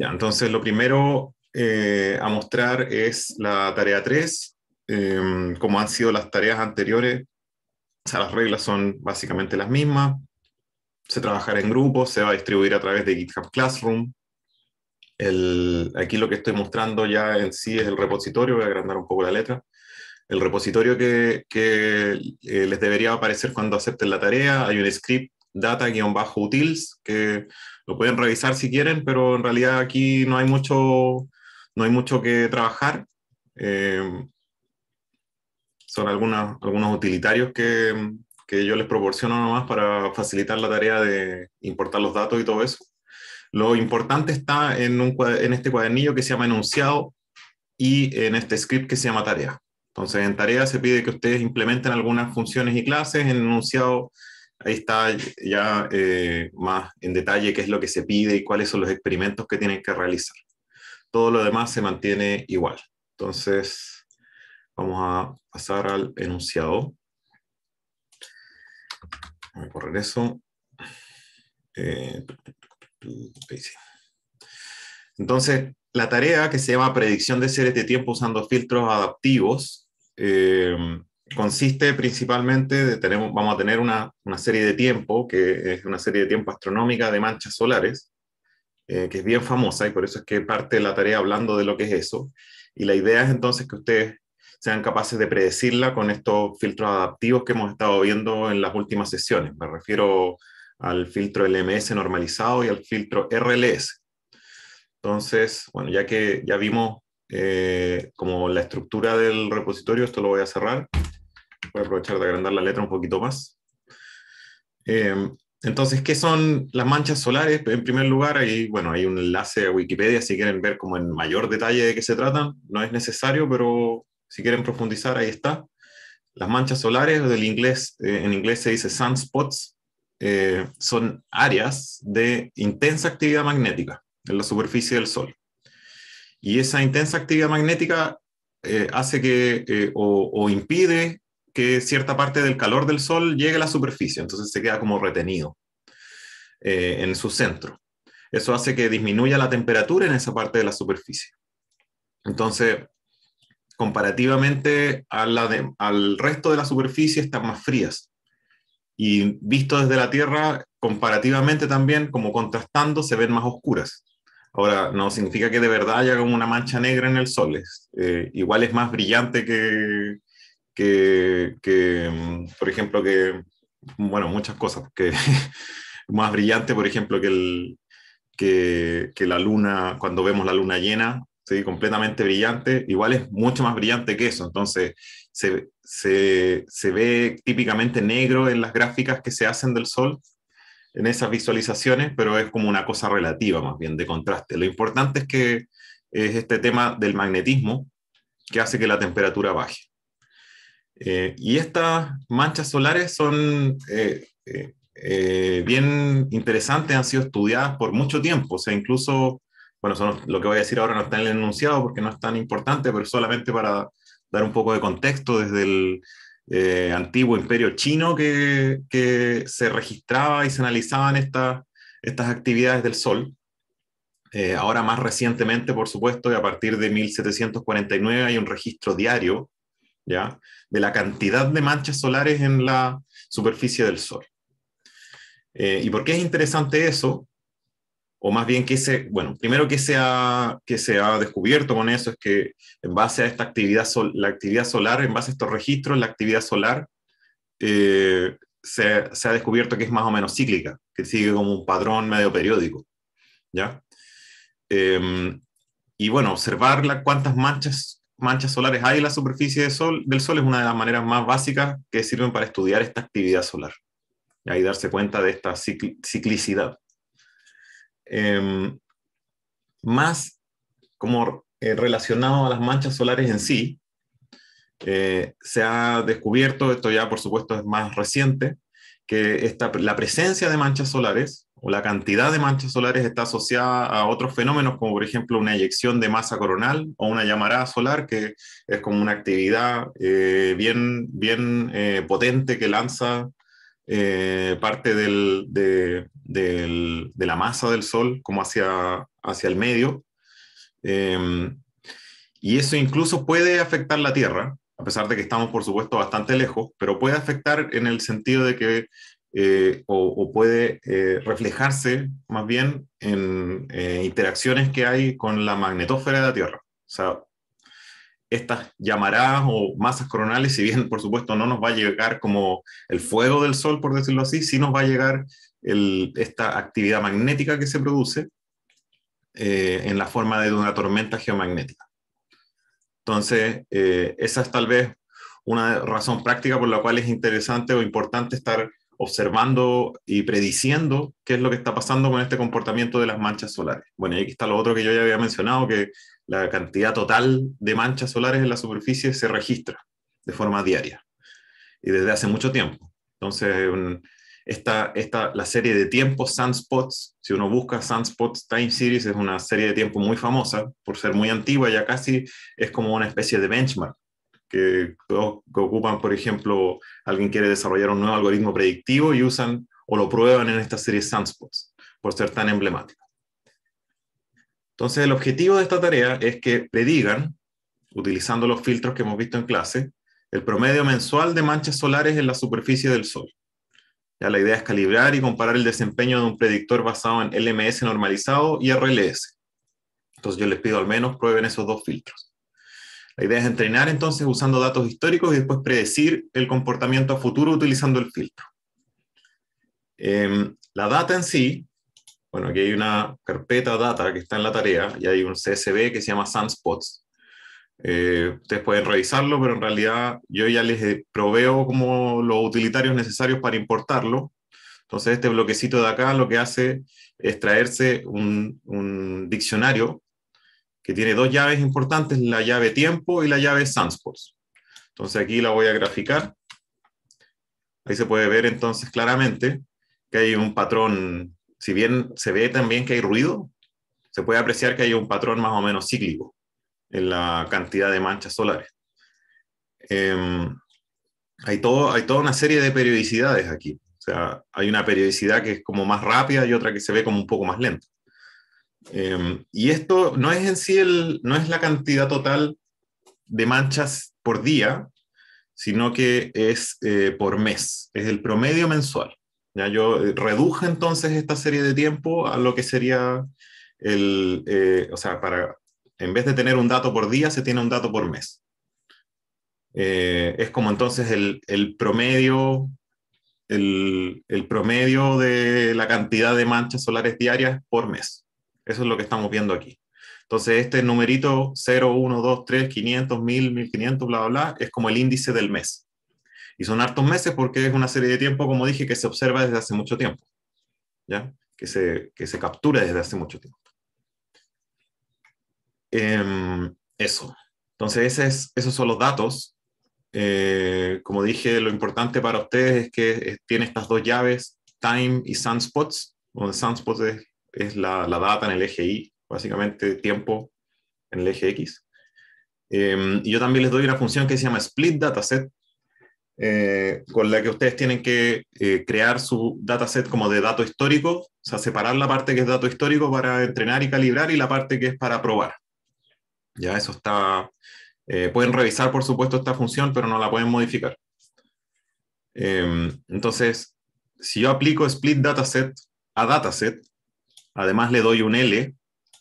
Ya, entonces lo primero eh, a mostrar es la tarea 3, em, como han sido las tareas anteriores, las reglas son básicamente las mismas, se trabajará en grupo, se va a distribuir a través de GitHub Classroom, aquí lo que estoy mostrando ya en sí es el repositorio, voy a agrandar un poco la letra, el repositorio que, eh, les debería aparecer cuando acepten la tarea, hay un script data-utils que lo pueden revisar si quieren, pero en realidad aquí no hay mucho, no hay mucho que trabajar. Eh, son algunos utilitarios que, yo les proporciono nomás para facilitar la tarea de importar los datos y todo eso. Lo importante está en, en este cuadernillo que se llama enunciado y en este script que se llama tarea. Entonces, en tarea se pide que ustedes implementen algunas funciones y clases, en enunciado ahí está ya eh, más en detalle qué es lo que se pide y cuáles son los experimentos que tienen que realizar. Todo lo demás se mantiene igual. Entonces, vamos a pasar al enunciado. Voy a correr eso. Eh, entonces, la tarea que se llama predicción de series de tiempo usando filtros adaptivos eh, consiste principalmente de tenemos, vamos a tener una, serie de tiempo, que es una serie de tiempo astronómica de manchas solares, eh, que es bien famosa y por eso es que parte la tarea hablando de lo que es eso. Y la idea es entonces que ustedes sean capaces de predecirla con estos filtros adaptivos que hemos estado viendo en las últimas sesiones. Me refiero al filtro LMS normalizado y al filtro RLS. Entonces, bueno, ya que ya vimos eh, como la estructura del repositorio, esto lo voy a cerrar aprovechar de agrandar la letra un poquito más. Eh, entonces, ¿qué son las manchas solares? En primer lugar, hay, bueno, hay un enlace a Wikipedia si quieren ver como en mayor detalle de qué se tratan. No es necesario, pero si quieren profundizar, ahí está. Las manchas solares, del inglés, eh, en inglés se dice sunspots, eh, son áreas de intensa actividad magnética en la superficie del Sol. Y esa intensa actividad magnética hace que o impide que cierta parte del calor del sol llegue a la superficie, entonces se queda como retenido eh, en su centro. Eso hace que disminuya la temperatura en esa parte de la superficie. Entonces, comparativamente al resto de la superficie, están más frías. Y visto desde la Tierra, comparativamente también, como contrastando, se ven más oscuras. Ahora, no significa que de verdad haya como una mancha negra en el sol. Es, eh, igual es más brillante que, que, mm, por ejemplo, que, bueno, muchas cosas, que más brillante, por ejemplo, que, el, la luna, cuando vemos la luna llena, completamente brillante, igual es mucho más brillante que eso, entonces se, se ve típicamente negro en las gráficas que se hacen del sol, en esas visualizaciones, pero es como una cosa relativa más bien, de contraste. Lo importante es que es este tema del magnetismo que hace que la temperatura baje. Eh, y estas manchas solares son eh, eh, bien interesantes, han sido estudiadas por mucho tiempo, o sea, incluso, bueno, lo que voy a decir ahora no está en el enunciado porque no es tan importante, pero solamente para dar un poco de contexto desde el antiguo imperio chino que, se registraba y se analizaban estas estas actividades del Sol. ahora más recientemente, por supuesto, y a partir de 1749 hay un registro diario de la cantidad de manchas solares en la superficie del Sol. Eh, ¿Y por qué es interesante eso? O más bien que se, bueno, primero que se, ha, que se ha descubierto con eso es que en base a esta actividad, la actividad solar, en base a estos registros, la actividad solar eh, se, ha descubierto que es más o menos cíclica, que sigue como un patrón medio periódico, ¿ya? Em, y bueno, observar cuántas manchas manchas solares hay en la superficie sol, del Sol es una de las maneras más básicas que sirven para estudiar esta actividad solar y ahí darse cuenta de esta ciclicidad. Em, más como eh, relacionado a las manchas solares en sí, eh, se ha descubierto, esto ya por supuesto es más reciente, que esta, la presencia de manchas solares o la cantidad de manchas solares está asociada a otros fenómenos, como por ejemplo una eyección de masa coronal o una llamarada solar, que es como una actividad eh, bien, bien eh, potente que lanza eh, parte de, la masa del Sol como hacia, hacia el medio. Em, y eso incluso puede afectar la Tierra, a pesar de que estamos, por supuesto, bastante lejos, pero puede afectar en el sentido de que eh, o, puede eh, reflejarse más bien en eh, interacciones que hay con la magnetósfera de la Tierra. O sea, estas llamaradas o masas coronales, si bien por supuesto no nos va a llegar como el fuego del Sol, por decirlo así, sí nos va a llegar esta actividad magnética que se produce en la forma de una tormenta geomagnética. Entonces, esa es tal vez una razón práctica por la cual es interesante o importante estar observando y prediciendo qué es lo que está pasando con este comportamiento de las manchas solares. Bueno, y aquí está lo otro que yo ya había mencionado, que la cantidad total de manchas solares en la superficie se registra de forma diaria y desde hace mucho tiempo. Entonces, esta, esta, la serie de tiempos Sunspots, si uno busca Sunspots Time Series, es una serie de tiempo muy famosa por ser muy antigua, ya casi es como una especie de benchmark que, ocupan, por ejemplo, alguien quiere desarrollar un nuevo algoritmo predictivo y usan o lo prueban en esta serie Sunspots, por ser tan emblemática. Entonces, el objetivo de esta tarea es que predigan, utilizando los filtros que hemos visto en clase, el promedio mensual de manchas solares en la superficie del Sol. Ya la idea es calibrar y comparar el desempeño de un predictor basado en LMS normalizado y RLS. Entonces yo les pido al menos prueben esos dos filtros. La idea es entrenar entonces usando datos históricos y después predecir el comportamiento a futuro utilizando el filtro. Em, la data en sí, bueno, aquí hay una carpeta data que está en la tarea y hay un CSV que se llama Sunspots. Eh, ustedes pueden revisarlo, pero en realidad yo ya les eh, proveo como los utilitarios necesarios para importarlo. Entonces este bloquecito de acá lo que hace es traerse un, un diccionario que tiene dos llaves importantes, la llave tiempo y la llave sunspots. Entonces aquí la voy a graficar. Ahí se puede ver entonces claramente que hay un patrón, si bien se ve también que hay ruido, se puede apreciar que hay un patrón más o menos cíclico en la cantidad de manchas solares. Em, hay, todo, hay toda una serie de periodicidades aquí. O sea, hay una periodicidad que es como más rápida y otra que se ve como un poco más lenta. Em, y esto no es en sí el, no es la cantidad total de manchas por día, sino que es eh, por mes, es el promedio mensual. ¿ya? Yo eh, reduje entonces esta serie de tiempo a lo que sería el, eh, o sea, para, en vez de tener un dato por día, se tiene un dato por mes. es como entonces el, promedio el, promedio de la cantidad de manchas solares diarias por mes. Eso es lo que estamos viendo aquí. Entonces, este numerito 0, 1, 2, 3, 500, 1000, 1500, bla, bla, bla, es como el índice del mes. Y son hartos meses porque es una serie de tiempo, como dije, que se observa desde hace mucho tiempo. ¿Ya? Que se, que se captura desde hace mucho tiempo. Em, eso. Entonces, es, esos son los datos. Eh, como dije, lo importante para ustedes es que eh, tiene estas dos llaves, time y sunspots, donde sunspots es es la, data en el eje Y, básicamente tiempo en el eje X. Em, y yo también les doy una función que se llama split dataset, eh, con la que ustedes tienen que eh, crear su dataset como de dato histórico, o sea, separar la parte que es dato histórico para entrenar y calibrar y la parte que es para probar. Ya eso está, eh, pueden revisar por supuesto esta función, pero no la pueden modificar. Em, entonces, si yo aplico split dataset a dataset, Además le doy un L.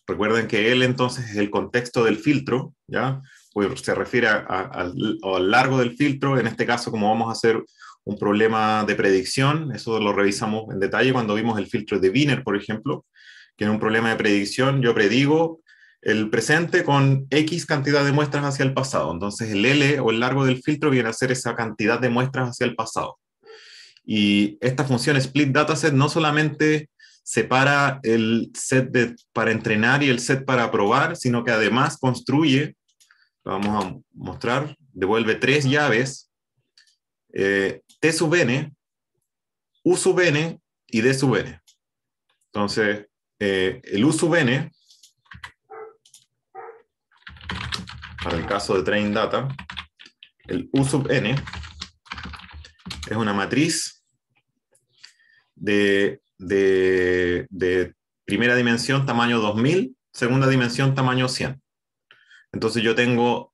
Recuerden que L entonces es el contexto del filtro, ¿ya? Pues se refiere al, al largo del filtro. En este caso, como vamos a hacer un problema de predicción, eso lo revisamos en detalle cuando vimos el filtro de Wiener, por ejemplo, que en un problema de predicción yo predigo el presente con X cantidad de muestras hacia el pasado. Entonces el L o el largo del filtro viene a ser esa cantidad de muestras hacia el pasado. Y esta función split dataset no solamente separa el set para entrenar y el set para probar, sino que además construye, vamos a mostrar, devuelve tres llaves, T sub n, U sub n y D sub n. Entonces, eh, el U sub n, para el caso de train data, el U sub n es una matriz de de, primera dimensión tamaño 2000, segunda dimensión tamaño 100. Entonces yo tengo,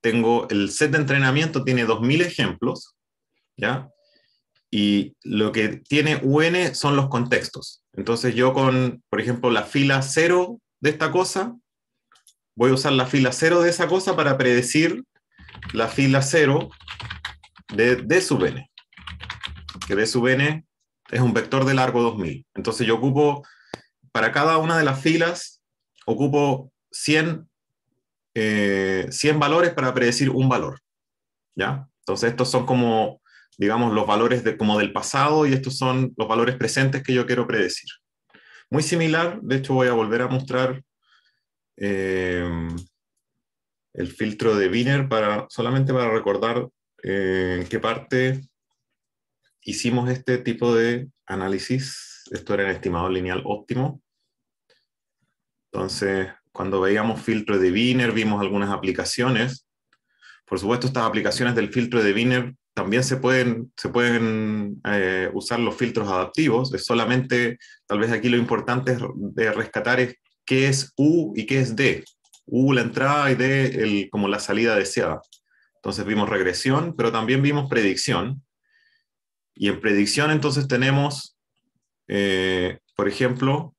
tengo el set de entrenamiento tiene 2000 ejemplos, ¿ya? Y lo que tiene UN son los contextos. Entonces yo con, por ejemplo, la fila 0 de esta cosa, voy a usar la fila 0 de esa cosa para predecir la fila 0 de de sub n. Que de sub n es un vector de largo 2000. Entonces yo ocupo, para cada una de las filas, ocupo 100, 100 eh, valores para predecir un valor. ¿ya? Entonces estos son como, digamos, los valores de, como del pasado y estos son los valores presentes que yo quiero predecir. Muy similar, de hecho voy a volver a mostrar eh, el filtro de Wiener para, solamente para recordar eh, en qué parte hicimos este tipo de análisis. Esto era el estimador lineal óptimo. Entonces, cuando veíamos filtro de Wiener, vimos algunas aplicaciones. Por supuesto, estas aplicaciones del filtro de Wiener también se pueden, se pueden eh, usar los filtros adaptivos. Es solamente, tal vez aquí lo importante de rescatar es qué es U y qué es D. U la entrada y D el, como la salida deseada. Entonces vimos regresión, pero también vimos predicción. Y en predicción entonces tenemos, eh, por ejemplo,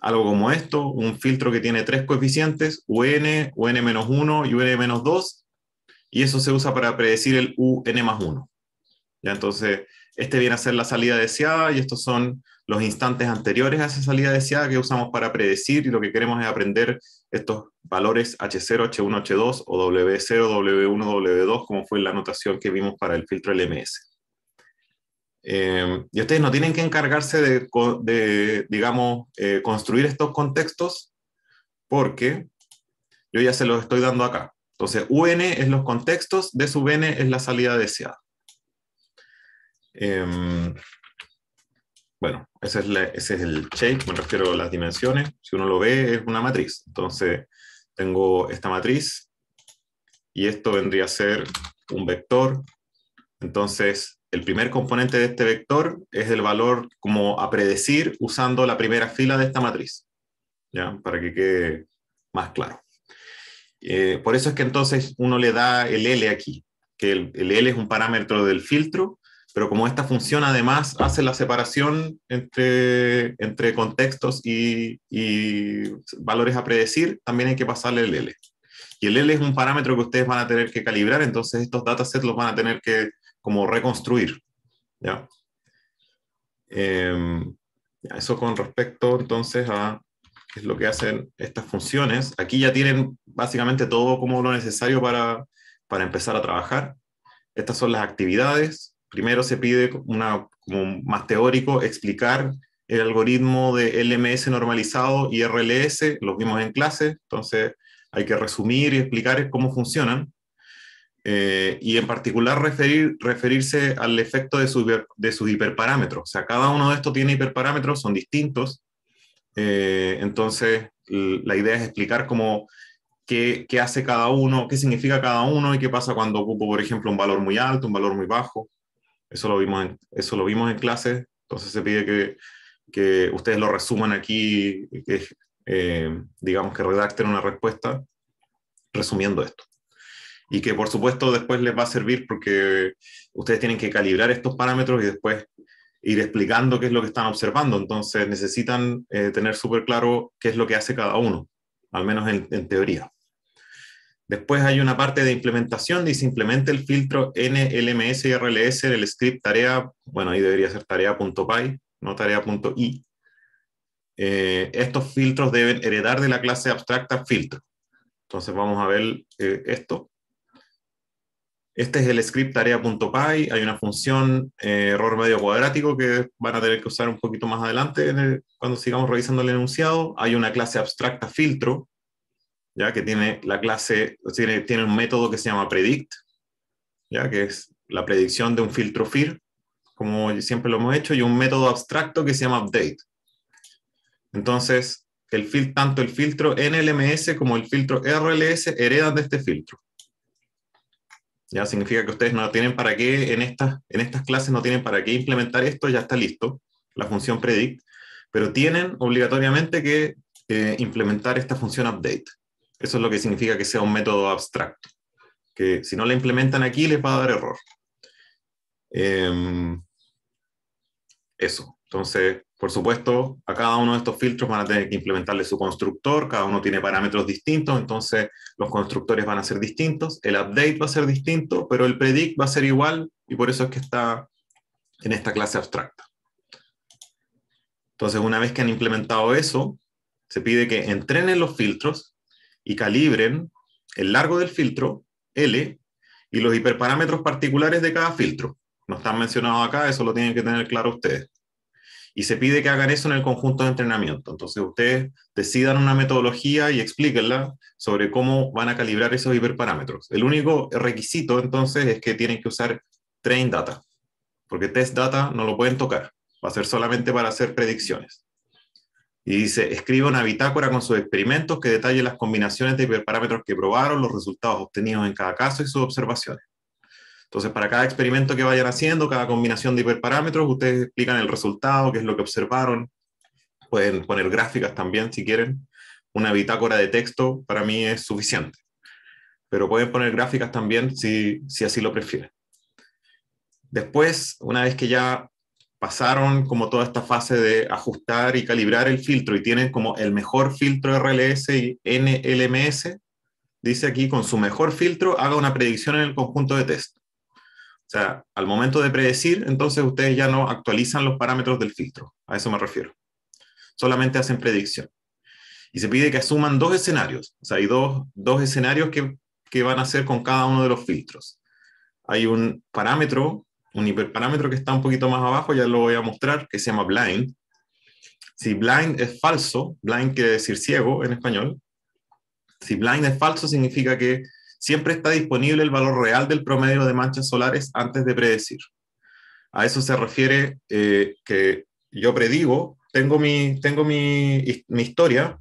algo como esto, un filtro que tiene tres coeficientes, UN, UN-1 y UN-2, y eso se usa para predecir el UN 1. ¿Ya? Entonces, este viene a ser la salida deseada y estos son los instantes anteriores a esa salida deseada que usamos para predecir y lo que queremos es aprender estos valores H0, H1, H2 o W0, W1, W2, como fue la anotación que vimos para el filtro LMS. Eh, y ustedes no tienen que encargarse de, digamos, eh, construir estos contextos porque yo ya se los estoy dando acá. Entonces, UN es los contextos, de sub N es la salida deseada. Em, bueno, ese es, ese es el shape, me refiero a las dimensiones. Si uno lo ve, es una matriz. Entonces, tengo esta matriz y esto vendría a ser un vector. Entonces, el primer componente de este vector es el valor como a predecir usando la primera fila de esta matriz, ¿ya? para que quede más claro. Eh, por eso es que entonces uno le da el L aquí, que el, L es un parámetro del filtro, pero como esta función además hace la separación entre, entre contextos y, y valores a predecir, también hay que pasarle el L. Y el L es un parámetro que ustedes van a tener que calibrar, entonces estos datasets los van a tener que como reconstruir. ¿ya? Em, eso con respecto entonces a qué es lo que hacen estas funciones. Aquí ya tienen básicamente todo como lo necesario para, para empezar a trabajar. Estas son las actividades. Primero se pide una, como más teórico explicar el algoritmo de LMS normalizado y RLS, lo vimos en clase, entonces hay que resumir y explicar cómo funcionan. Eh, y en particular referirse al efecto de, sus hiperparámetros. O sea, cada uno de estos tiene hiperparámetros, son distintos. Eh, entonces, la idea es explicar cómo, qué, hace cada uno, qué significa cada uno y qué pasa cuando ocupo, por ejemplo, un valor muy alto, un valor muy bajo. Eso lo vimos en, eso lo vimos en clase, entonces se pide que, ustedes lo resuman aquí, que, eh, digamos que redacten una respuesta resumiendo esto y que por supuesto después les va a servir porque ustedes tienen que calibrar estos parámetros y después ir explicando qué es lo que están observando. Entonces necesitan eh, tener súper claro qué es lo que hace cada uno, al menos en, teoría. Después hay una parte de implementación, dice implemente el filtro NLMS y RLS en el script tarea, bueno, ahí debería ser tarea.py, no tarea.i. Eh, estos filtros deben heredar de la clase abstracta filtro. Entonces vamos a ver eh, esto. Este es el script tarea.py, hay una función eh, error medio cuadrático que van a tener que usar un poquito más adelante cuando sigamos revisando el enunciado. Hay una clase abstracta filtro, ya que tiene la clase, tiene, un método que se llama predict, ya que es la predicción de un filtro FIR, como siempre lo hemos hecho, y un método abstracto que se llama update. Entonces, el tanto el filtro NLMS como el filtro RLS heredan de este filtro. Ya significa que ustedes no tienen para qué, en estas, en estas clases no tienen para qué implementar esto, ya está listo, la función predict, pero tienen obligatoriamente que eh, implementar esta función update. Eso es lo que significa que sea un método abstracto, que si no la implementan aquí les va a dar error. Em, eso, entonces por supuesto, a cada uno de estos filtros van a tener que implementarle su constructor, cada uno tiene parámetros distintos, entonces los constructores van a ser distintos, el update va a ser distinto, pero el predict va a ser igual y por eso es que está en esta clase abstracta. Entonces, una vez que han implementado eso, se pide que entrenen los filtros y calibren el largo del filtro, L, y los hiperparámetros particulares de cada filtro. No están mencionados acá, eso lo tienen que tener claro ustedes y se pide que hagan eso en el conjunto de entrenamiento. Entonces ustedes decidan una metodología y explíquenla sobre cómo van a calibrar esos hiperparámetros. El único requisito entonces es que tienen que usar train data, porque test data no lo pueden tocar, va a ser solamente para hacer predicciones. Y dice, escribe una bitácora con sus experimentos que detalle las combinaciones de hiperparámetros que probaron, los resultados obtenidos en cada caso y sus observaciones. Entonces, para cada experimento que vayan haciendo, cada combinación de hiperparámetros, ustedes explican el resultado, qué es lo que observaron. Pueden poner gráficas también si quieren. Una bitácora de texto para mí es suficiente. Pero pueden poner gráficas también si, si así lo prefieren. Después, una vez que ya pasaron como toda esta fase de ajustar y calibrar el filtro y tienen como el mejor filtro RLS y NLMS, dice aquí, con su mejor filtro haga una predicción en el conjunto de test sea, al momento de predecir, entonces ustedes ya no actualizan los parámetros del filtro. A eso me refiero. Solamente hacen predicción. Y se pide que asuman dos escenarios. O sea, hay dos, dos escenarios que, que van a hacer con cada uno de los filtros. Hay un parámetro, un hiperparámetro que está un poquito más abajo, ya lo voy a mostrar, que se llama blind. Si blind es falso, blind quiere decir ciego en español. Si blind es falso, significa que siempre está disponible el valor real del promedio de manchas solares antes de predecir. A eso se refiere eh, que yo predigo, tengo mi, tengo mi, historia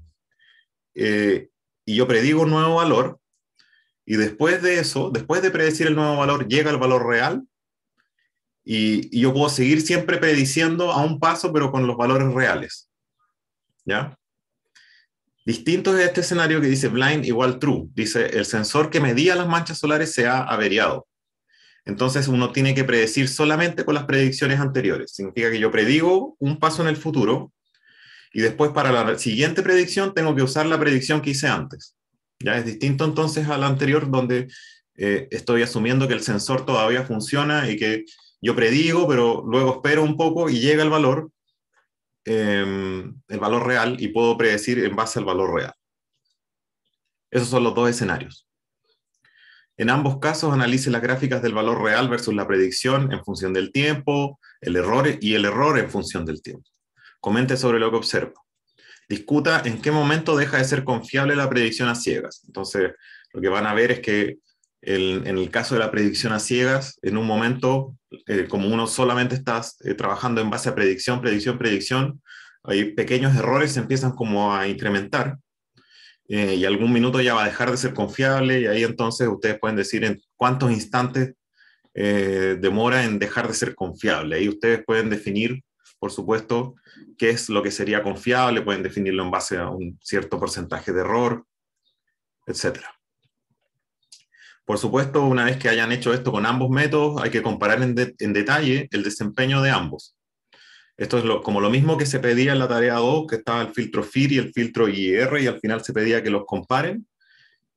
eh, y yo predigo un nuevo valor y después de eso, después de predecir el nuevo valor, llega el valor real y, y yo puedo seguir siempre prediciendo a un paso pero con los valores reales. ¿Ya? Distinto es este escenario que dice blind igual true. Dice el sensor que medía las manchas solares se ha averiado. Entonces uno tiene que predecir solamente con las predicciones anteriores. Significa que yo predigo un paso en el futuro y después para la siguiente predicción tengo que usar la predicción que hice antes. Ya es distinto entonces al anterior donde eh, estoy asumiendo que el sensor todavía funciona y que yo predigo, pero luego espero un poco y llega el valor. Em, el valor real y puedo predecir en base al valor real. Esos son los dos escenarios. En ambos casos analice las gráficas del valor real versus la predicción en función del tiempo, el error y el error en función del tiempo. Comente sobre lo que observa. Discuta en qué momento deja de ser confiable la predicción a ciegas. Entonces, lo que van a ver es que en el caso de la predicción a ciegas, en un momento, eh, como uno solamente está eh, trabajando en base a predicción, predicción, predicción, hay pequeños errores, se empiezan como a incrementar eh, y algún minuto ya va a dejar de ser confiable y ahí entonces ustedes pueden decir en cuántos instantes demora en dejar de ser confiable. Ahí ustedes pueden definir, por supuesto, qué es lo que sería confiable, pueden definirlo en base a un cierto porcentaje de error, etcétera. Por supuesto, una vez que hayan hecho esto con ambos métodos, hay que comparar en, detalle el desempeño de ambos. Esto es como lo mismo que se pedía en la tarea 2, que estaba el filtro FIR y el filtro IR, y al final se pedía que los comparen.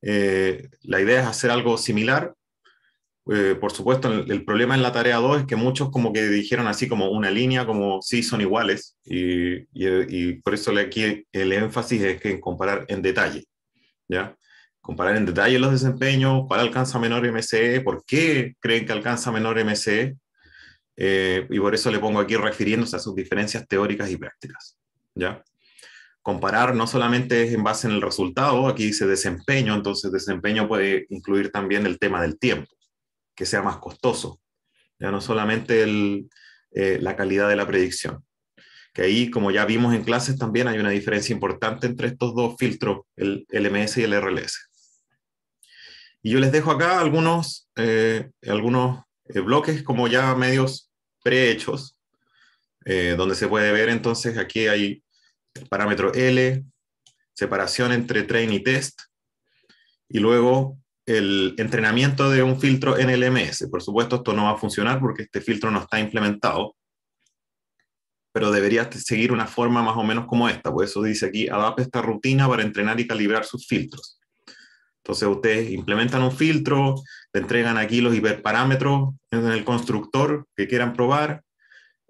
Eh, la idea es hacer algo similar. Eh, por supuesto, el, problema en la tarea 2 es que muchos como que dijeron así como una línea, como sí, son iguales, y, por eso aquí el énfasis es que en comparar en detalle. ¿ya? comparar en detalle los desempeños, cuál alcanza menor MCE, por qué creen que alcanza menor MCE, eh, y por eso le pongo aquí refiriéndose a sus diferencias teóricas y prácticas. ¿ya? Comparar no solamente es en base en el resultado, aquí dice desempeño, entonces desempeño puede incluir también el tema del tiempo, que sea más costoso, ya no solamente eh, la calidad de la predicción. Que ahí, como ya vimos en clases, también hay una diferencia importante entre estos dos filtros, el LMS y el RLS. Y yo les dejo acá algunos, eh, algunos eh, bloques como ya medios prehechos, eh, donde se puede ver entonces aquí hay el parámetro L, separación entre train y test, y luego el entrenamiento de un filtro en LMS. Por supuesto, esto no va a funcionar porque este filtro no está implementado, pero debería seguir una forma más o menos como esta. Por eso dice aquí, adapta esta rutina para entrenar y calibrar sus filtros. Entonces ustedes implementan un filtro, le entregan aquí los hiperparámetros en el constructor que quieran probar,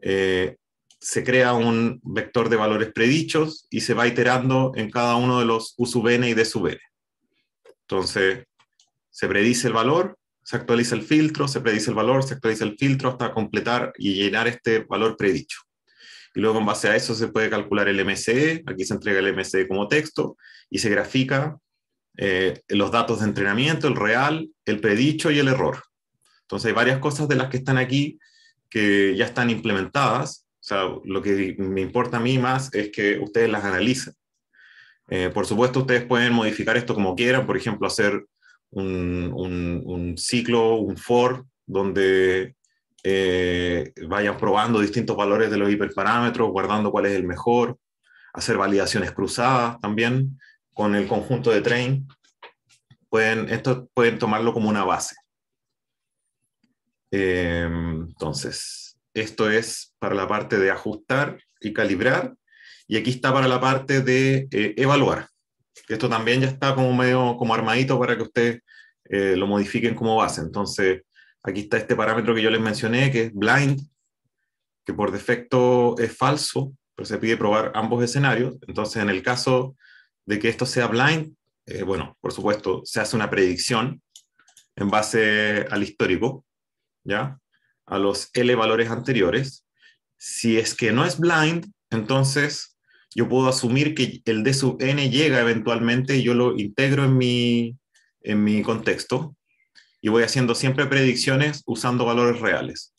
eh, se crea un vector de valores predichos y se va iterando en cada uno de los U sub n y D sub n. Entonces se predice el valor, se actualiza el filtro, se predice el valor, se actualiza el filtro hasta completar y llenar este valor predicho. Y luego en base a eso se puede calcular el MCE, aquí se entrega el MCE como texto y se grafica eh, los datos de entrenamiento, el real, el predicho y el error. Entonces hay varias cosas de las que están aquí que ya están implementadas. O sea, lo que me importa a mí más es que ustedes las analicen. Eh, por supuesto, ustedes pueden modificar esto como quieran, por ejemplo, hacer un, un, ciclo, un for, donde eh, vayan probando distintos valores de los hiperparámetros, guardando cuál es el mejor, hacer validaciones cruzadas también con el conjunto de Train, pueden, esto pueden tomarlo como una base. Eh, entonces, esto es para la parte de ajustar y calibrar, y aquí está para la parte de eh, evaluar. Esto también ya está como medio como armadito para que ustedes eh, lo modifiquen como base. Entonces, aquí está este parámetro que yo les mencioné, que es blind, que por defecto es falso, pero se pide probar ambos escenarios. Entonces, en el caso de que esto sea blind, eh, bueno, por supuesto, se hace una predicción en base al histórico, ¿ya? A los L valores anteriores. Si es que no es blind, entonces yo puedo asumir que el D sub n llega eventualmente yo lo integro en mi, en mi contexto y voy haciendo siempre predicciones usando valores reales.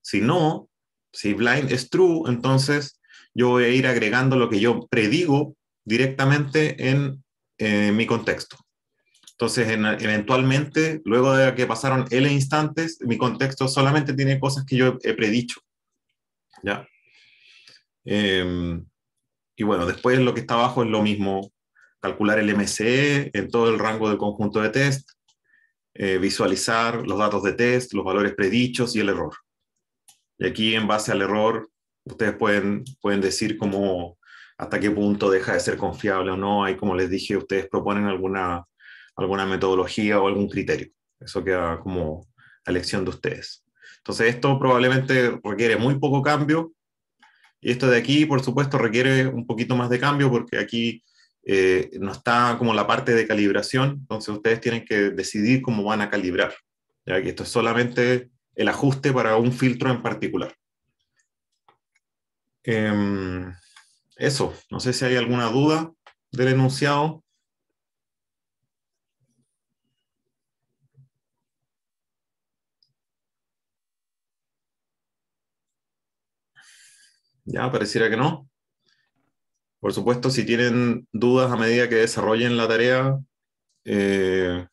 Si no, si blind es true, entonces yo voy a ir agregando lo que yo predigo directamente en eh, mi contexto. Entonces, eventualmente, luego de que pasaron L instantes, mi contexto solamente tiene cosas que yo he predicho. ¿Ya? Em, y bueno, después lo que está abajo es lo mismo, calcular el MCE en todo el rango del conjunto de test, eh, visualizar los datos de test, los valores predichos y el error. Y aquí en base al error, ustedes pueden, pueden decir cómo, hasta qué punto deja de ser confiable o no. Ahí, como les dije, ustedes proponen alguna, alguna metodología o algún criterio. Eso queda como a elección de ustedes. Entonces, esto probablemente requiere muy poco cambio. Y esto de aquí, por supuesto, requiere un poquito más de cambio porque aquí eh, no está como la parte de calibración. Entonces, ustedes tienen que decidir cómo van a calibrar. ¿ya? Que esto es solamente el ajuste para un filtro en particular. Eh, eso, no sé si hay alguna duda del enunciado. Ya, pareciera que no. Por supuesto, si tienen dudas a medida que desarrollen la tarea, eh,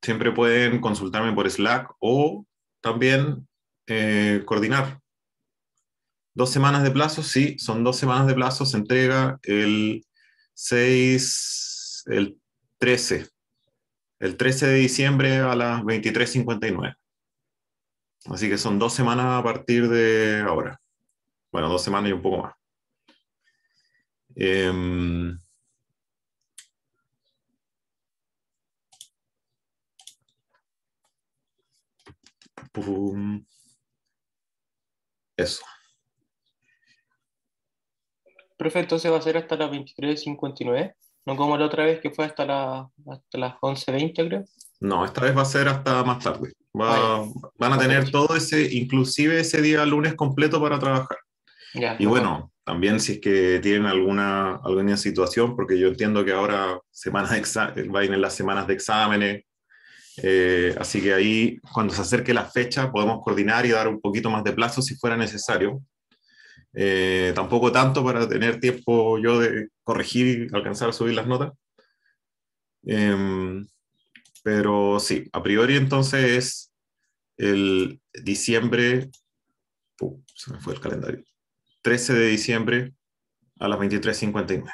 siempre pueden consultarme por Slack o también eh, coordinar Dos semanas de plazo, sí, son dos semanas de plazo, se entrega el 6, el 13, el 13 de diciembre a las 23.59. Así que son dos semanas a partir de ahora. Bueno, dos semanas y un poco más. Em, eso. Perfecto, entonces va a ser hasta las 23.59, no como la otra vez que fue hasta, hasta las 11.20, creo. No, esta vez va a ser hasta más tarde. Ah, van a tener todo ese, inclusive ese día lunes completo para trabajar. y bueno, también si es que tienen alguna, alguna situación, porque yo entiendo que ahora semanas va a ir en las semanas de exámenes, eh, así que ahí cuando se acerque la fecha podemos coordinar y dar un poquito más de plazo si fuera necesario, eh, tampoco tanto para tener tiempo yo de corregir y alcanzar a subir las notas. Em, pero sí, a priori entonces es el diciembre, se me fue el calendario, 13 de diciembre a las 23.59.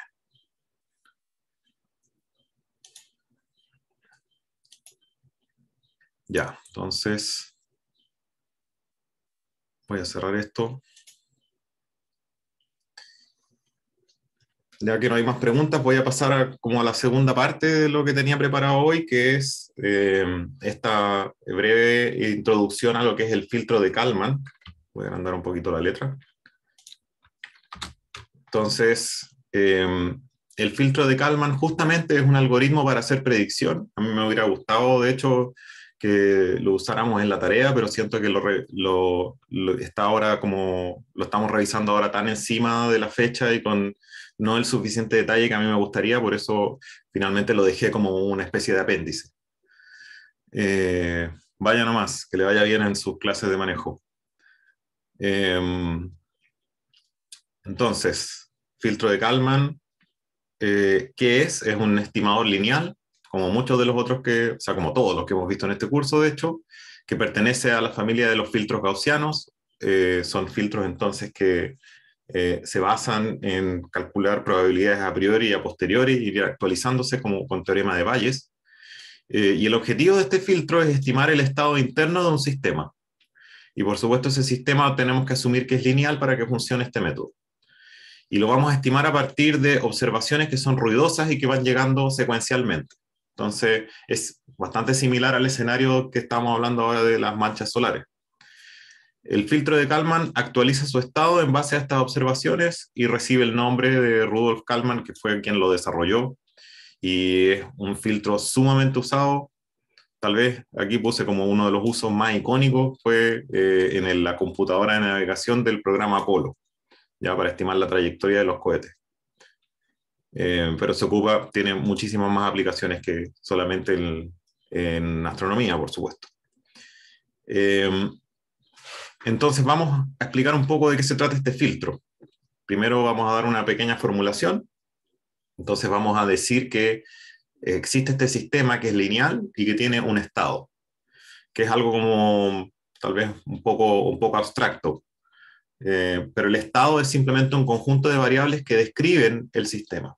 Ya, entonces voy a cerrar esto. ya que no hay más preguntas, voy a pasar a, como a la segunda parte de lo que tenía preparado hoy, que es eh, esta breve introducción a lo que es el filtro de Kalman. Voy a un poquito la letra. Entonces, eh, el filtro de Kalman justamente es un algoritmo para hacer predicción. A mí me hubiera gustado, de hecho, que lo usáramos en la tarea, pero siento que lo, está ahora como lo estamos revisando ahora tan encima de la fecha y con no el suficiente detalle que a mí me gustaría, por eso finalmente lo dejé como una especie de apéndice. Eh, vaya nomás, que le vaya bien en sus clases de manejo. Em, entonces, filtro de Kalman, que eh, ¿qué es? Es un estimador lineal, como muchos de los otros que, o sea, como todos los que hemos visto en este curso, de hecho, que pertenece a la familia de los filtros gaussianos. Eh, son filtros entonces que eh, se basan en calcular probabilidades a priori y a posteriori, y actualizándose como con teorema de Bayes. Eh, y el objetivo de este filtro es estimar el estado interno de un sistema. Y por supuesto ese sistema tenemos que asumir que es lineal para que funcione este método. Y lo vamos a estimar a partir de observaciones que son ruidosas y que van llegando secuencialmente. Entonces es bastante similar al escenario que estamos hablando ahora de las manchas solares. El filtro de Kalman actualiza su estado en base a estas observaciones y recibe el nombre de Rudolf Kalman, que fue quien lo desarrolló. Y es un filtro sumamente usado. Tal vez aquí puse como uno de los usos más icónicos, fue eh, en la computadora de navegación del programa Apolo, ya para estimar la trayectoria de los cohetes. Eh, pero se ocupa, tiene muchísimas más aplicaciones que solamente en, astronomía, por supuesto. Eh, entonces vamos a explicar un poco de qué se trata este filtro. Primero vamos a dar una pequeña formulación. Entonces vamos a decir que existe este sistema que es lineal y que tiene un estado, que es algo como tal vez un poco, un poco abstracto. Eh, pero el estado es simplemente un conjunto de variables que describen el sistema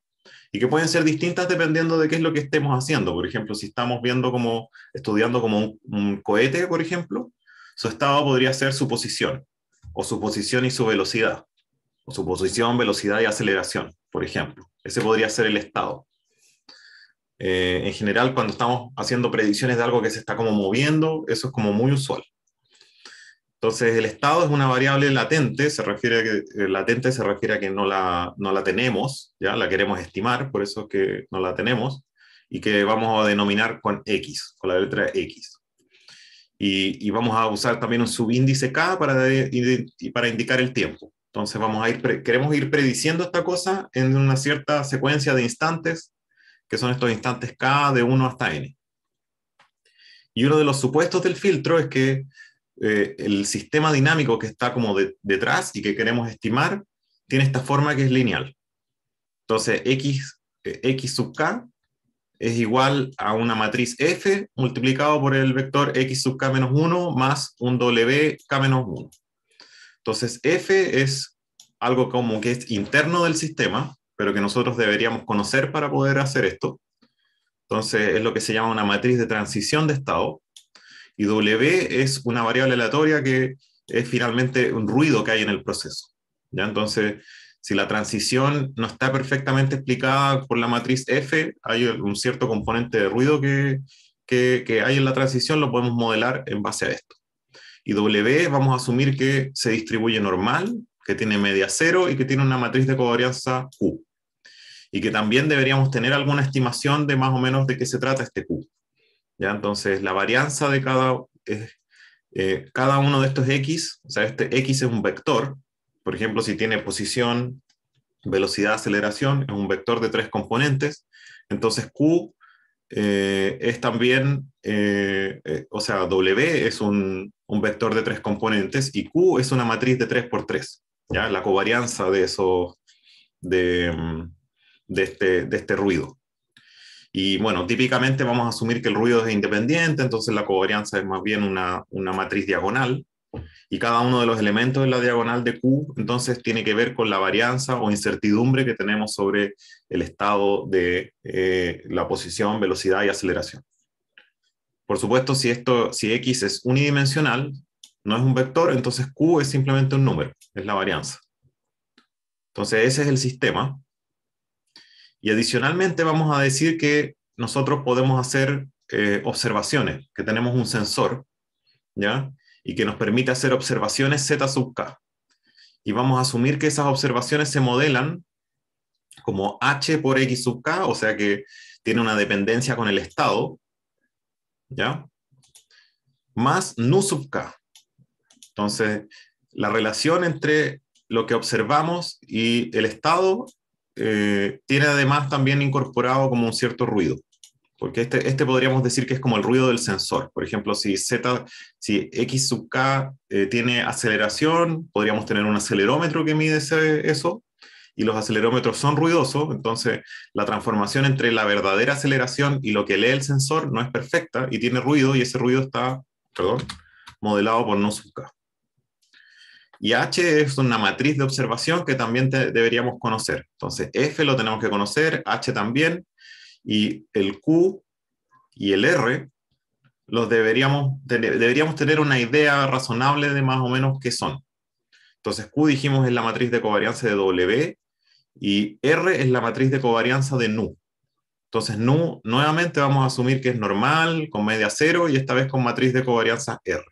y que pueden ser distintas dependiendo de qué es lo que estemos haciendo. Por ejemplo, si estamos viendo como, estudiando como un cohete, por ejemplo, su estado podría ser su posición, o su posición y su velocidad, o su posición, velocidad y aceleración, por ejemplo. Ese podría ser el estado. Eh, en general, cuando estamos haciendo predicciones de algo que se está como moviendo, eso es como muy usual. Entonces, el estado es una variable latente, se refiere que, eh, latente se refiere a que no la, no la tenemos, ya la queremos estimar, por eso es que no la tenemos, y que vamos a denominar con X, con la letra X. Y, vamos a usar también un subíndice K para, para indicar el tiempo. Entonces vamos a ir, queremos ir prediciendo esta cosa en una cierta secuencia de instantes, que son estos instantes K de 1 hasta N. Y uno de los supuestos del filtro es que eh, el sistema dinámico que está como detrás y que queremos estimar, tiene esta forma que es lineal. Entonces, X, eh, X sub K es igual a una matriz F multiplicado por el vector X sub K menos 1 más un W K menos 1. Entonces F es algo como que es interno del sistema, pero que nosotros deberíamos conocer para poder hacer esto. Entonces es lo que se llama una matriz de transición de estado. Y W es una variable aleatoria que es finalmente un ruido que hay en el proceso. ¿ya? Entonces si la transición no está perfectamente explicada por la matriz F, hay un cierto componente de ruido que, hay en la transición, lo podemos modelar en base a esto. Y W vamos a asumir que se distribuye normal, que tiene media cero y que tiene una matriz de covarianza Q. Y que también deberíamos tener alguna estimación de más o menos de qué se trata este Q. ¿Ya? Entonces, la varianza de cada, eh, cada uno de estos X, o sea, este X es un vector, por ejemplo, si tiene posición, velocidad, aceleración, es un vector de tres componentes. Entonces Q eh, es también, eh, eh, o sea, W es un, vector de tres componentes y Q es una matriz de tres por tres, ya La covarianza de eso, mm, este, de, este, ruido. Y bueno, típicamente vamos a asumir que el ruido es independiente, entonces la covarianza es más bien una, una matriz diagonal, y cada uno de los elementos de la diagonal de Q entonces tiene que ver con la varianza o incertidumbre que tenemos sobre el estado de eh, la posición, velocidad y aceleración. Por supuesto, si, esto, si X es unidimensional, no es un vector, entonces Q es simplemente un número, es la varianza. Entonces ese es el sistema. Y adicionalmente vamos a decir que nosotros podemos hacer eh, observaciones, que tenemos un sensor, ¿ya? y que nos permite hacer observaciones Z sub K. Y vamos a asumir que esas observaciones se modelan como H por X sub K, o sea que tiene una dependencia con el estado, ¿ya? Más nu sub K. Entonces, la relación entre lo que observamos y el estado eh, tiene además también incorporado como un cierto ruido porque este, este, podríamos decir que es como el ruido del sensor. Por ejemplo, si, Z, si X sub K eh, tiene aceleración, podríamos tener un acelerómetro que mide eso, y los acelerómetros son ruidosos, entonces la transformación entre la verdadera aceleración y lo que lee el sensor no es perfecta y tiene ruido, y ese ruido está, modelado por no sub K. Y H es una matriz de observación que también deberíamos conocer. Entonces, F lo tenemos que conocer, H también, y el Q y el R los deberíamos, deberíamos tener una idea razonable de más o menos qué son. Entonces Q dijimos es la matriz de covarianza de W y R es la matriz de covarianza de NU. Entonces NU nuevamente vamos a asumir que es normal, con media cero y esta vez con matriz de covarianza R.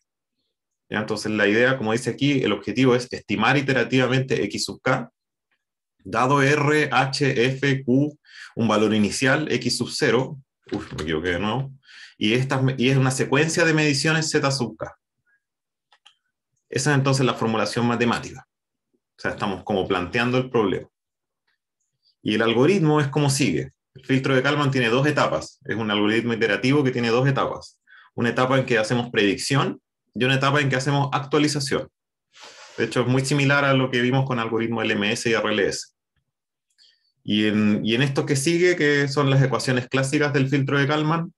Entonces la idea, como dice aquí, el objetivo es estimar iterativamente X sub K, dado R, H, F, Q un valor inicial, x sub 0, uf, me equivoqué de nuevo, y, esta, es una secuencia de mediciones z sub k. Esa es entonces la formulación matemática. O sea, estamos como planteando el problema. Y el algoritmo es como sigue. El filtro de Kalman tiene dos etapas. Es un algoritmo iterativo que tiene dos etapas. Una etapa en que hacemos predicción y una etapa en que hacemos actualización. De hecho, es muy similar a lo que vimos con algoritmo LMS y RLS. Y en, esto que sigue, que son las ecuaciones clásicas del filtro de Kalman,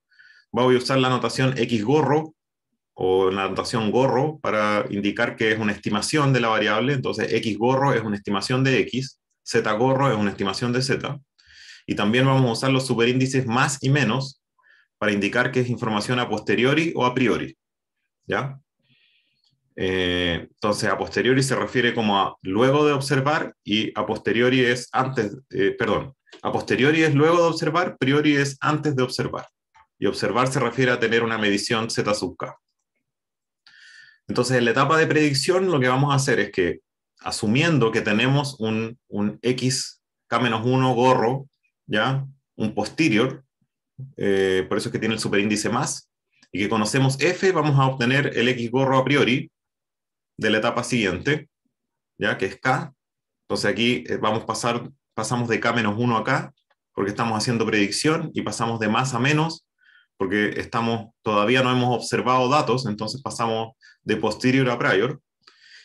voy a usar la notación X gorro o la notación gorro para indicar que es una estimación de la variable. Entonces, X gorro es una estimación de X, Z gorro es una estimación de Z. Y también vamos a usar los superíndices más y menos para indicar que es información a posteriori o a priori. ¿Ya? Eh, entonces, a posteriori se refiere como a luego de observar y a posteriori es antes, eh, perdón, a posteriori es luego de observar, priori es antes de observar. Y observar se refiere a tener una medición Z sub K. Entonces, en la etapa de predicción, lo que vamos a hacer es que, asumiendo que tenemos un, X K-1 gorro, ¿ya? un posterior, eh, por eso es que tiene el superíndice más, y que conocemos F, vamos a obtener el X gorro a priori, de la etapa siguiente, ya que es K. Entonces aquí eh, vamos a pasar, pasamos de K menos 1 a K, porque estamos haciendo predicción, y pasamos de más a menos, porque estamos, todavía no hemos observado datos, entonces pasamos de posterior a prior.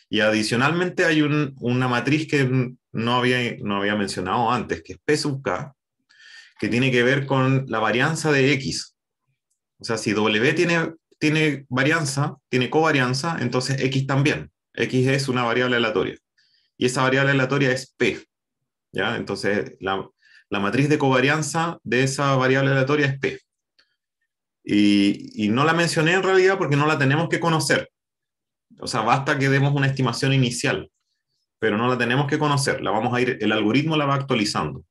Y adicionalmente hay una matriz que no había, no había mencionado antes, que es P sub K, que tiene que ver con la varianza de X. O sea, si W tiene tiene varianza, tiene covarianza, entonces X también. X es una variable aleatoria. Y esa variable aleatoria es P. ¿ya? Entonces, la, matriz de covarianza de esa variable aleatoria es P. Y, no la mencioné en realidad porque no la tenemos que conocer. O sea, basta que demos una estimación inicial, pero no la tenemos que conocer. La vamos a ir, el algoritmo la va actualizando.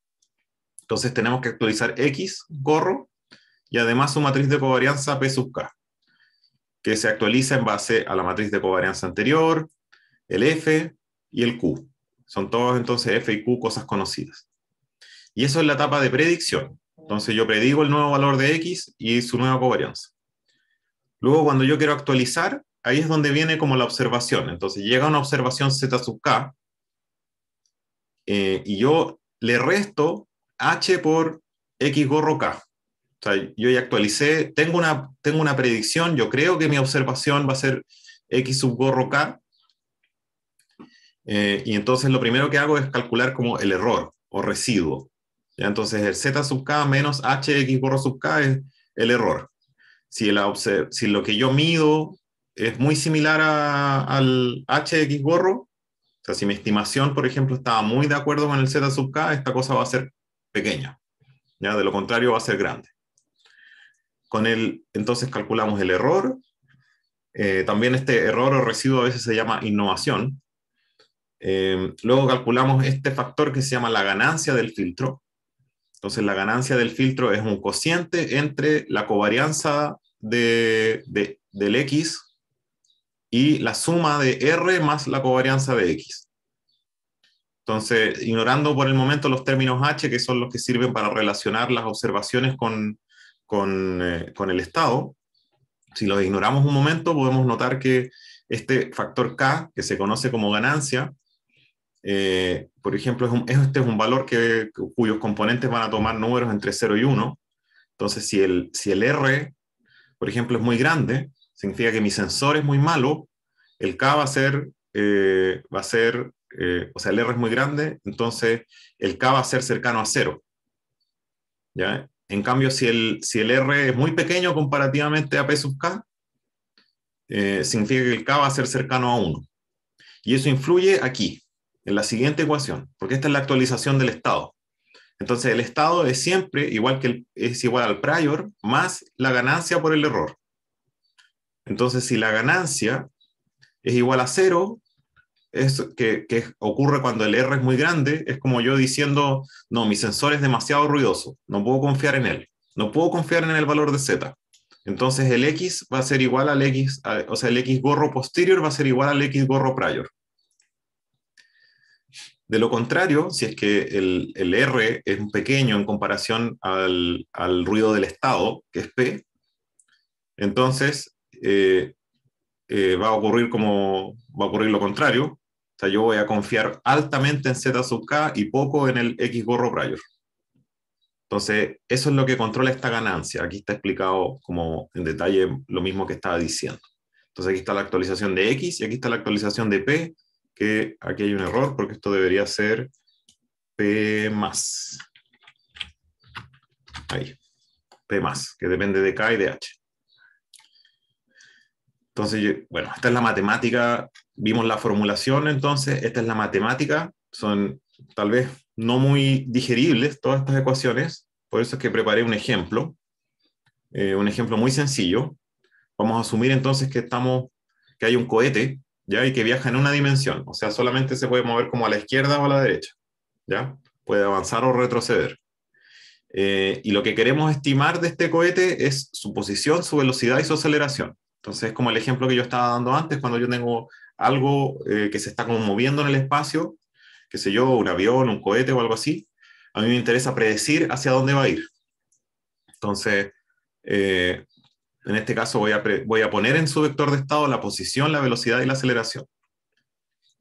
Entonces tenemos que actualizar X, gorro, y además su matriz de covarianza P sub K que se actualiza en base a la matriz de covarianza anterior, el F y el Q. Son todos entonces F y Q cosas conocidas. Y eso es la etapa de predicción. Entonces yo predigo el nuevo valor de X y su nueva covarianza. Luego cuando yo quiero actualizar, ahí es donde viene como la observación. Entonces llega una observación Z sub K eh, y yo le resto H por X gorro K. O sea, yo ya actualicé, tengo una, tengo una predicción, yo creo que mi observación va a ser X sub gorro K. Eh, y entonces lo primero que hago es calcular como el error o residuo. Entonces el Z sub K menos HX gorro sub K es el error. Si, lo que yo mido es muy similar a, al HX gorro, o sea, si mi estimación, por ejemplo, estaba muy de acuerdo con el Z sub K, esta cosa va a ser pequeña. ¿ya? De lo contrario, va a ser grande. Con él entonces calculamos el error. Eh, también este error o residuo a veces se llama innovación. Eh, luego calculamos este factor que se llama la ganancia del filtro. Entonces la ganancia del filtro es un cociente entre la covarianza de, de, del X y la suma de R más la covarianza de X. Entonces, ignorando por el momento los términos H, que son los que sirven para relacionar las observaciones con, eh, con, el Estado, si lo ignoramos un momento, podemos notar que este factor K, que se conoce como ganancia, eh, por ejemplo, este es un valor que, cuyos componentes van a tomar números entre 0 y 1. Entonces, si el, si el R, por ejemplo, es muy grande, significa que mi sensor es muy malo, el K va a ser, eh, va a ser o sea, el R es muy grande, entonces el K va a ser cercano a 0. ¿Ya? En cambio, si el, si el R es muy pequeño comparativamente a P sub K, eh, significa que el K va a ser cercano a 1. Y eso influye aquí, en la siguiente ecuación, porque esta es la actualización del estado. Entonces, el estado es siempre igual que es igual al prior más la ganancia por el error. Entonces, si la ganancia es igual a 0, es que, que, ocurre cuando el R es muy grande, es como yo diciendo, no, mi sensor es demasiado ruidoso, no puedo confiar en él, no puedo confiar en el valor de Z. Entonces el X va a ser igual al X, o sea, el X gorro posterior va a ser igual al X gorro prior. De lo contrario, si es que el, R es pequeño en comparación al, ruido del estado, que es P, entonces eh, eh, va, a ocurrir como, va a ocurrir lo contrario, yo voy a confiar altamente en Z sub K y poco en el X gorro prior. Entonces, eso es lo que controla esta ganancia. Aquí está explicado como en detalle lo mismo que estaba diciendo. Entonces, aquí está la actualización de X y aquí está la actualización de P, que aquí hay un error porque esto debería ser P más. Ahí, P más, que depende de K y de H. Entonces, bueno, esta es la matemática Vimos la formulación entonces, esta es la matemática, son tal vez no muy digeribles todas estas ecuaciones, por eso es que preparé un ejemplo, eh, un ejemplo muy sencillo. Vamos a asumir entonces que estamos, que hay un cohete, ¿ya? Y que viaja en una dimensión, o sea, solamente se puede mover como a la izquierda o a la derecha, ¿ya? Puede avanzar o retroceder. Eh, y lo que queremos estimar de este cohete es su posición, su velocidad y su aceleración. Entonces, como el ejemplo que yo estaba dando antes, cuando yo tengo algo eh, que se está como moviendo en el espacio, qué sé yo, un avión, un cohete o algo así, a mí me interesa predecir hacia dónde va a ir. Entonces, eh, en este caso voy voy a poner en su vector de estado la posición, la velocidad y la aceleración.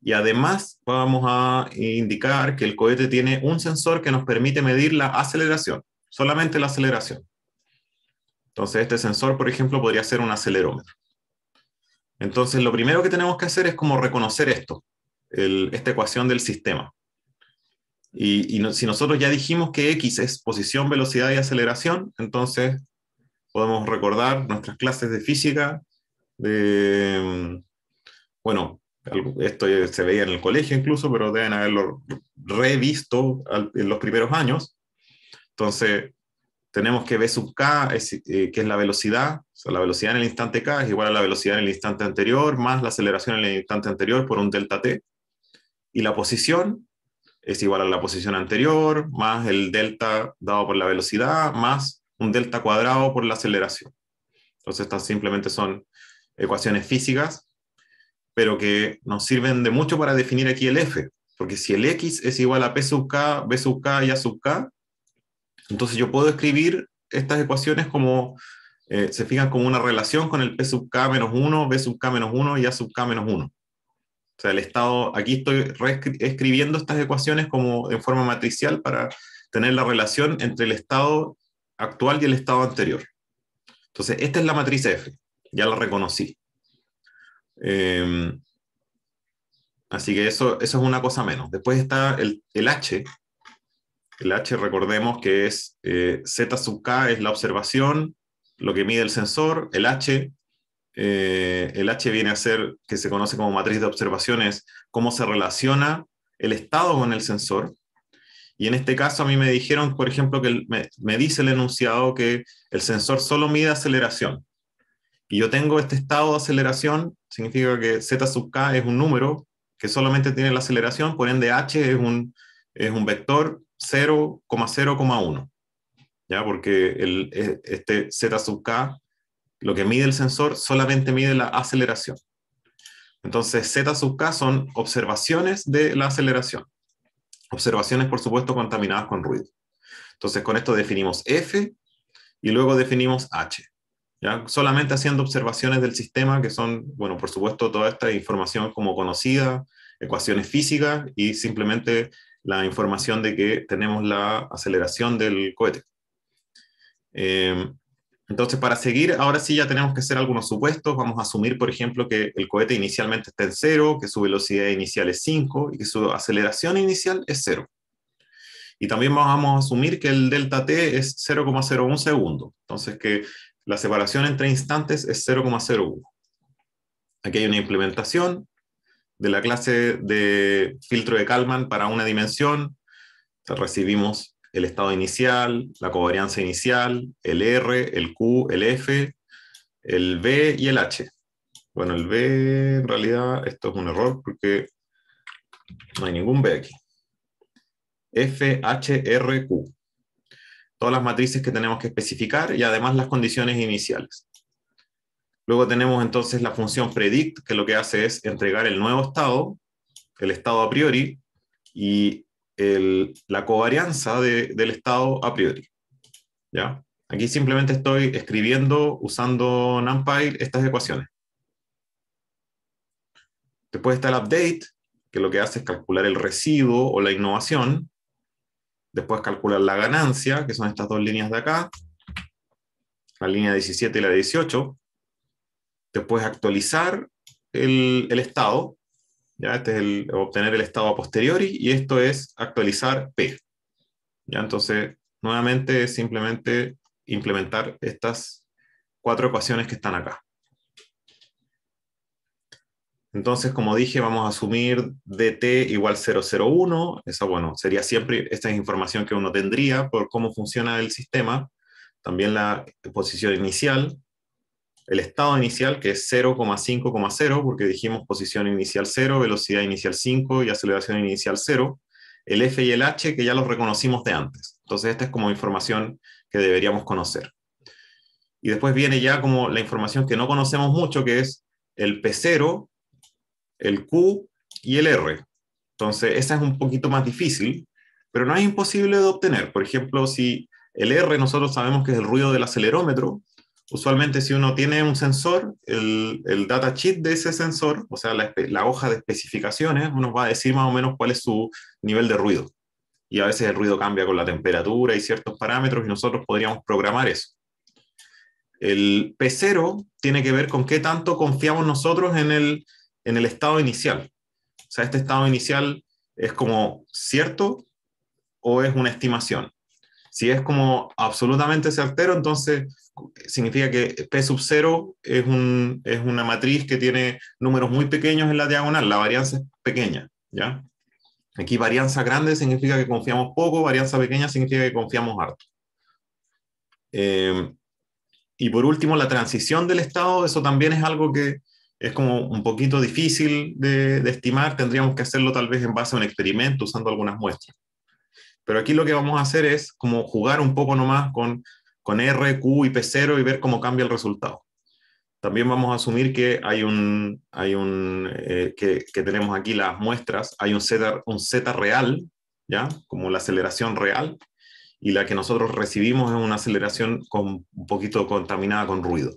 Y además vamos a indicar que el cohete tiene un sensor que nos permite medir la aceleración, solamente la aceleración. Entonces este sensor, por ejemplo, podría ser un acelerómetro. Entonces, lo primero que tenemos que hacer es como reconocer esto, esta ecuación del sistema. Y, si nosotros ya dijimos que X es posición, velocidad y aceleración, entonces podemos recordar nuestras clases de física, bueno, esto se veía en el colegio incluso, pero deben haberlo revisto en los primeros años. Entonces, tenemos que V sub K, eh, que es la velocidad, la velocidad en el instante K es igual a la velocidad en el instante anterior, más la aceleración en el instante anterior por un delta t. Y la posición es igual a la posición anterior, más el delta dado por la velocidad, más un delta cuadrado por la aceleración. Entonces estas simplemente son ecuaciones físicas, pero que nos sirven de mucho para definir aquí el f. Porque si el x es igual a p sub k, b sub k y a sub k, entonces yo puedo escribir estas ecuaciones como eh, se fijan como una relación con el P sub K menos 1, B sub K menos 1 y A sub K menos 1. O sea, el estado, aquí estoy escribiendo estas ecuaciones como en forma matricial para tener la relación entre el estado actual y el estado anterior. Entonces, esta es la matriz F, ya la reconocí. Em, así que eso, eso es una cosa menos. Después está el, el H. El H, recordemos que es eh, Z sub K, es la observación, lo que mide el sensor, el H. Eh, el H viene a ser, que se conoce como matriz de observaciones, cómo se relaciona el estado con el sensor. Y en este caso a mí me dijeron, por ejemplo, que me, dice el enunciado que el sensor solo mide aceleración. Y yo tengo este estado de aceleración, significa que Z sub K es un número que solamente tiene la aceleración, por ende H es un, es un vector 0,0,1. Porque el, eh, este Z sub K, lo que mide el sensor, solamente mide la aceleración. Entonces, Z sub K son observaciones de la aceleración. Observaciones, por supuesto, contaminadas con ruido. Entonces, con esto definimos F y luego definimos H. ¿ya? Solamente haciendo observaciones del sistema, que son, bueno, por supuesto, toda esta información como conocida, ecuaciones físicas y simplemente la información de que tenemos la aceleración del cohete. Eh, entonces, para seguir, ahora sí ya tenemos que hacer algunos supuestos. Vamos a asumir, por ejemplo, que el cohete inicialmente está en cero, que su velocidad inicial es 5 y que su aceleración inicial es cero. Y también vamos a asumir que el delta t es 0,01 segundo. Entonces, que la separación entre instantes es 0,01. Aquí hay una implementación de la clase de filtro de Kalman para una dimensión. Recibimos el estado inicial, la covarianza inicial, el R, el Q, el F, el B y el H. Bueno, el B en realidad esto es un error porque no hay ningún B aquí. F, H, R, Q. Todas las matrices que tenemos que especificar y además las condiciones iniciales. Luego tenemos entonces la función predict, que lo que hace es entregar el nuevo estado, el estado a priori, y la covarianza del estado a priori. ¿ya? Aquí simplemente estoy escribiendo usando NumPy estas ecuaciones. Después está el update, que lo que hace es calcular el residuo o la innovación. Después calcular la ganancia, que son estas dos líneas de acá, la línea 17 y la 18. Después actualizar el, el estado, este es el obtener el estado a posteriori y esto es actualizar P. ¿ya? Entonces, nuevamente simplemente implementar estas cuatro ecuaciones que están acá. Entonces, como dije, vamos a asumir dt igual 001. Esa, bueno, sería siempre, esta es información que uno tendría por cómo funciona el sistema. También la posición inicial el estado inicial, que es 0,5,0, porque dijimos posición inicial 0, velocidad inicial 5 y aceleración inicial 0, el F y el H, que ya los reconocimos de antes. Entonces, esta es como información que deberíamos conocer. Y después viene ya como la información que no conocemos mucho, que es el P0, el Q y el R. Entonces, esa es un poquito más difícil, pero no es imposible de obtener. Por ejemplo, si el R nosotros sabemos que es el ruido del acelerómetro, Usualmente si uno tiene un sensor, el, data sheet de ese sensor, o sea, la, hoja de especificaciones, uno va a decir más o menos cuál es su nivel de ruido. Y a veces el ruido cambia con la temperatura y ciertos parámetros y nosotros podríamos programar eso. El P0 tiene que ver con qué tanto confiamos nosotros en el, en el estado inicial. O sea, este estado inicial es como cierto o es una estimación. Si es como absolutamente certero, entonces significa que P sub 0 es, una matriz que tiene números muy pequeños en la diagonal, la varianza es pequeña, ¿ya? Aquí varianza grande significa que confiamos poco, varianza pequeña significa que confiamos harto. Eh, y por último, la transición del estado, eso también es algo que es como un poquito difícil de estimar, tendríamos que hacerlo tal vez en base a un experimento usando algunas muestras. Pero aquí lo que vamos a hacer es como jugar un poco nomás con, con R, Q y P0 y ver cómo cambia el resultado. También vamos a asumir que hay un, hay un eh, que, que, tenemos aquí las muestras, hay un Z, un Z real, ¿ya? Como la aceleración real, y la que nosotros recibimos es una aceleración con, un poquito contaminada con ruido.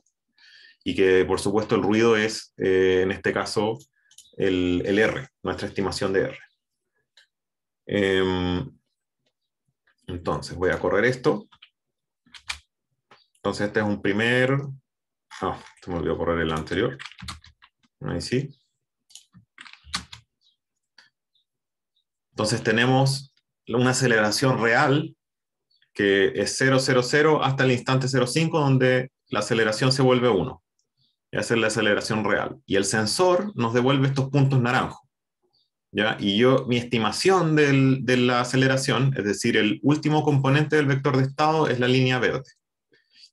Y que, por supuesto, el ruido es, eh, en este caso, el, el, R, nuestra estimación de R. Em, entonces voy a correr esto. Entonces este es un primer... Ah, se me olvidó correr el anterior. Ahí sí. Entonces tenemos una aceleración real que es 0 hasta el instante 0,5 donde la aceleración se vuelve 1. Esa es la aceleración real. Y el sensor nos devuelve estos puntos naranjos. Y yo, mi estimación de la aceleración, es decir, el último componente del vector de estado es la línea verde.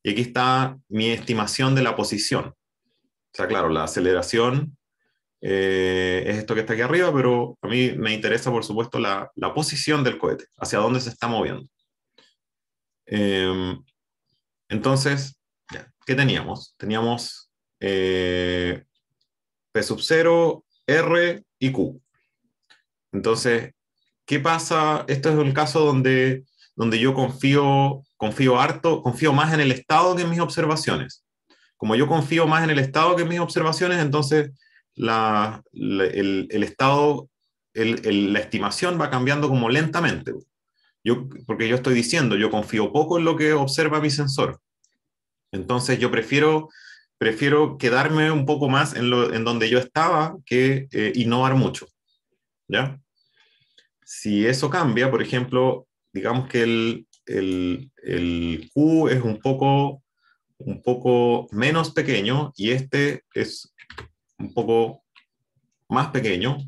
Y aquí está mi estimación de la posición. O sea, claro, la aceleración eh, es esto que está aquí arriba, pero a mí me interesa, por supuesto, la, posición del cohete, hacia dónde se está moviendo. Em, entonces, ¿qué teníamos? Teníamos eh, P sub 0, R y Q. Entonces, ¿qué pasa? Esto es un caso donde, yo confío, confío harto, confío más en el Estado que en mis observaciones. Como yo confío más en el Estado que en mis observaciones, entonces la, el, Estado, la estimación va cambiando como lentamente. porque yo estoy diciendo, yo confío poco en lo que observa mi sensor. Entonces yo prefiero, prefiero quedarme un poco más en, donde yo estaba que eh, innovar mucho. ¿Ya? Si eso cambia, por ejemplo, digamos que el, Q es un poco, un poco menos pequeño y este es un poco más pequeño.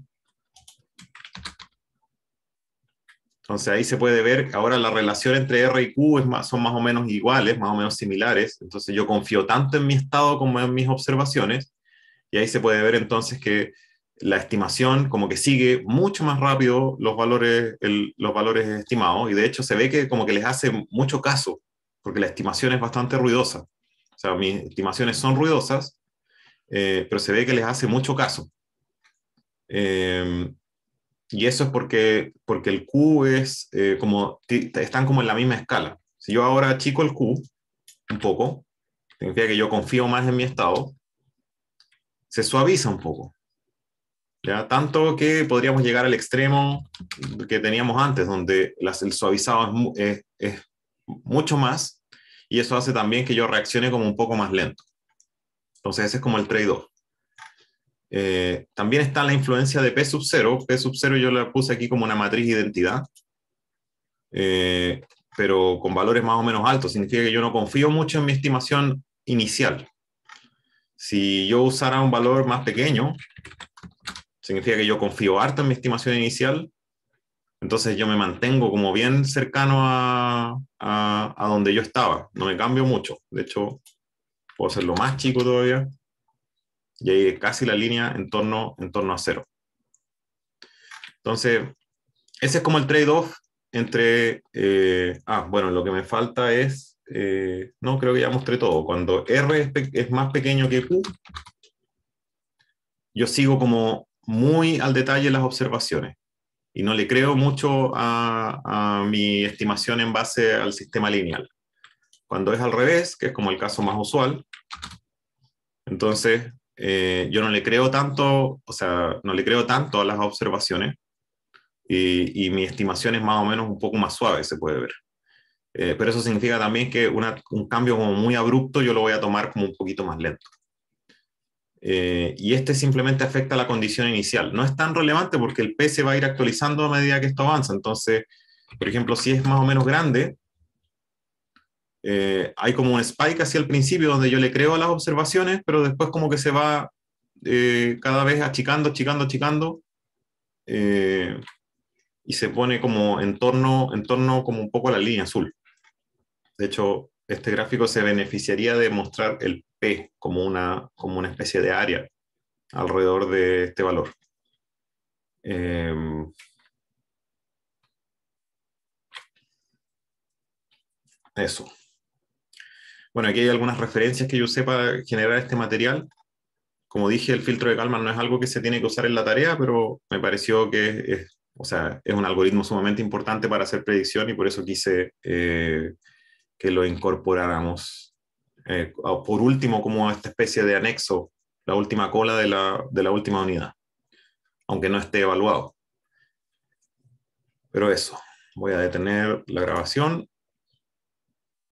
Entonces ahí se puede ver, ahora la relación entre R y Q es son más o menos iguales, más o menos similares. Entonces yo confío tanto en mi estado como en mis observaciones. Y ahí se puede ver entonces que la estimación como que sigue mucho más rápido los valores, los valores estimados y de hecho se ve que como que les hace mucho caso porque la estimación es bastante ruidosa. O sea, mis estimaciones son ruidosas, eh, pero se ve que les hace mucho caso. Em, y eso es porque, porque el Q es eh, como, están como en la misma escala. Si yo ahora chico el Q un poco, significa que yo confío más en mi estado, se suaviza un poco. Tanto que podríamos llegar al extremo que teníamos antes, donde las, el suavizado es, mucho más y eso hace también que yo reaccione como un poco más lento. Entonces ese es como el trade-off. Eh, también está la influencia de P sub 0. P sub 0 yo la puse aquí como una matriz de identidad, eh, pero con valores más o menos altos. Significa que yo no confío mucho en mi estimación inicial. Si yo usara un valor más pequeño, significa que yo confío harto en mi estimación inicial, entonces yo me mantengo como bien cercano a, donde yo estaba, no me cambio mucho, de hecho puedo hacerlo más chico todavía y ahí casi la línea en torno, en torno a cero. Entonces, ese es como el trade-off entre, eh, ah, bueno, lo que me falta es, eh, no, creo que ya mostré todo, cuando R es más pequeño que Q, yo sigo como muy al detalle las observaciones y no le creo mucho a, mi estimación en base al sistema lineal. Cuando es al revés, que es como el caso más usual, entonces eh, yo no le creo tanto, o sea, no le creo tanto a las observaciones y, mi estimación es más o menos un poco más suave, se puede ver. Eh, pero eso significa también que un cambio como muy abrupto yo lo voy a tomar como un poquito más lento. Eh, y este simplemente afecta la condición inicial. No es tan relevante porque el P se va a ir actualizando a medida que esto avanza. Entonces, por ejemplo, si es más o menos grande, eh, hay como un spike hacia el principio donde yo le creo a las observaciones, pero después como que se va eh, cada vez achicando, achicando, achicando, y se pone como en torno, en torno como un poco a la línea azul. De hecho, este gráfico se beneficiaría de mostrar el como una, como una especie de área alrededor de este valor. Em, eso. Bueno, aquí hay algunas referencias que yo usé para generar este material. Como dije, el filtro de Kalman no es algo que se tiene que usar en la tarea, pero me pareció que es, sea, es un algoritmo sumamente importante para hacer predicción y por eso quise eh, que lo incorporáramos eh, por último como esta especie de anexo, la última cola de la, de la última unidad, aunque no esté evaluado. Pero eso, voy a detener la grabación